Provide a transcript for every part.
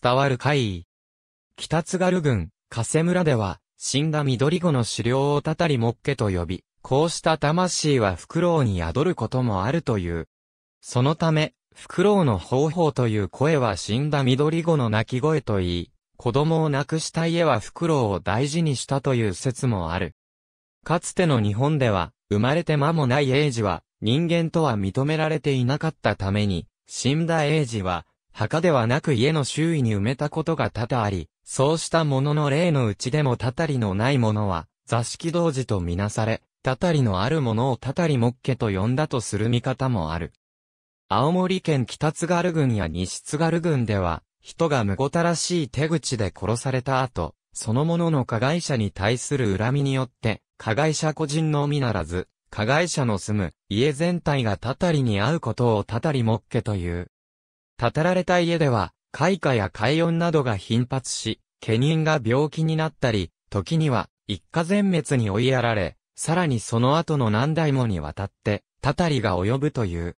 伝わる会議。北津軽郡、加瀬村では、死んだ緑子の狩猟をたたりもっけと呼び、こうした魂はフクロウに宿ることもあるという。そのため、フクロウの方法という声は死んだ緑子の鳴き声といい、子供を亡くした家はフクロウを大事にしたという説もある。かつての日本では、生まれて間もない英治は、人間とは認められていなかったために、死んだ英治は、墓ではなく家の周囲に埋めたことが多々あり、そうしたものの例のうちでもたたりのないものは、座敷童子とみなされ、たたりのあるものをたたりもっけと呼んだとする見方もある。青森県北津軽郡や西津軽郡では、人が無ごたらしい手口で殺された後、そのものの加害者に対する恨みによって、加害者個人のみならず、加害者の住む家全体がたたりに会うことをたたりもっけという。建てられた家では、開花や開音などが頻発し、家人が病気になったり、時には、一家全滅に追いやられ、さらにその後の何代もにわたって、たたりが及ぶという。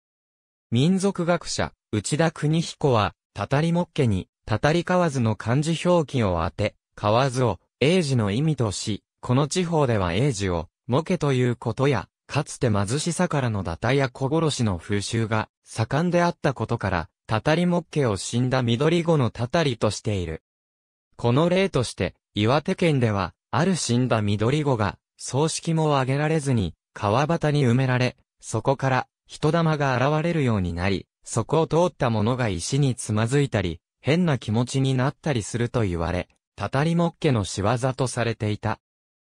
民族学者、内田邦彦は、たたりもっけに、たたり河津の漢字表記を当て、河津を、英字の意味とし、この地方では英字を、もけということや、かつて貧しさからの堕胎や小殺しの風習が盛んであったことから、たたりもっけを死んだ緑子のたたりとしている。この例として、岩手県では、ある死んだ緑子が、葬式も挙げられずに、川端に埋められ、そこから、人玉が現れるようになり、そこを通った者が石につまずいたり、変な気持ちになったりすると言われ、たたりもっけの仕業とされていた。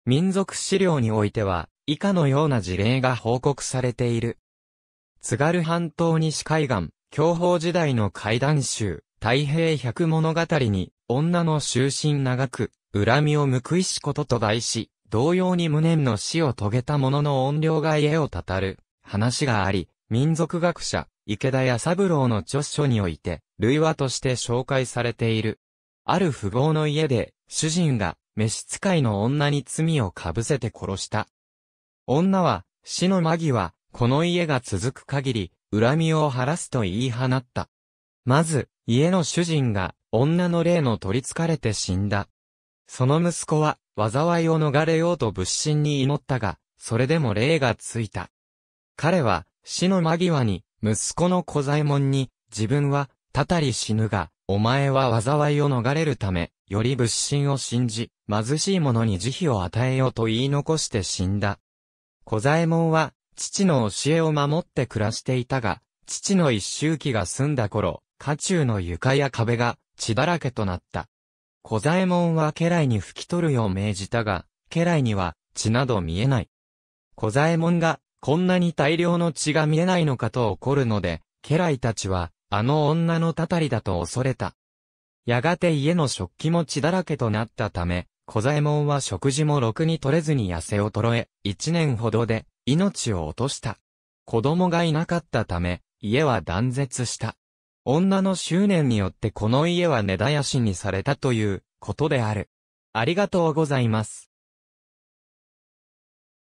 民族資料においては、以下のような事例が報告されている。津軽半島西海岸、教法時代の怪談集、太平百物語に、女の終身長く、恨みを報いしことと題し、同様に無念の死を遂げた者の怨霊が家をたたる、話があり、民族学者、池田屋三郎の著書において、類話として紹介されている。ある富豪の家で、主人が、召使いの女に罪をかぶせて殺した。女は、死の間際、この家が続く限り、恨みを晴らすと言い放った。まず、家の主人が、女の霊の取り憑かれて死んだ。その息子は、災いを逃れようと仏心に祈ったが、それでも霊がついた。彼は、死の間際に、息子の小左衛門に、自分は、たたり死ぬが、お前は災いを逃れるため、より仏心を信じ、貧しい者に慈悲を与えようと言い残して死んだ。小左衛門は、父の教えを守って暮らしていたが、父の一周期が済んだ頃、家中の床や壁が血だらけとなった。小左衛門は家来に拭き取るよう命じたが、家来には血など見えない。小左衛門がこんなに大量の血が見えないのかと怒るので、家来たちはあの女のたたりだと恐れた。やがて家の食器も血だらけとなったため、小左衛門は食事もろくに取れずに痩せ衰え、一年ほどで命を落とした。子供がいなかったため、家は断絶した。女の執念によってこの家は根絶やしにされたということである。ありがとうございます。